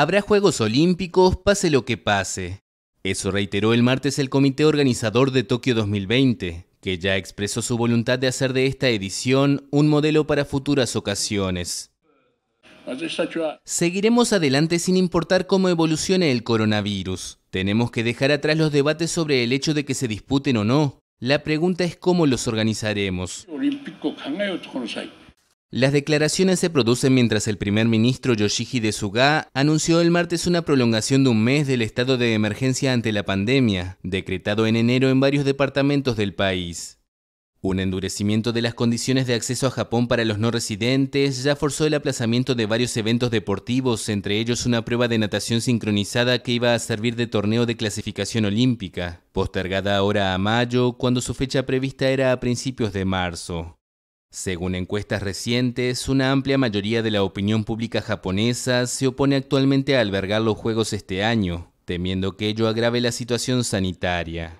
Habrá Juegos Olímpicos, pase lo que pase. Eso reiteró el martes el comité organizador de Tokio 2020, que ya expresó su voluntad de hacer de esta edición un modelo para futuras ocasiones. Seguiremos adelante sin importar cómo evolucione el coronavirus. Tenemos que dejar atrás los debates sobre el hecho de que se disputen o no. La pregunta es cómo los organizaremos. Las declaraciones se producen mientras el primer ministro Yoshihide Suga anunció el martes una prolongación de un mes del estado de emergencia ante la pandemia, decretado en enero en varios departamentos del país. Un endurecimiento de las condiciones de acceso a Japón para los no residentes ya forzó el aplazamiento de varios eventos deportivos, entre ellos una prueba de natación sincronizada que iba a servir de torneo de clasificación olímpica, postergada ahora a mayo, cuando su fecha prevista era a principios de marzo. Según encuestas recientes, una amplia mayoría de la opinión pública japonesa se opone actualmente a albergar los Juegos este año, temiendo que ello agrave la situación sanitaria.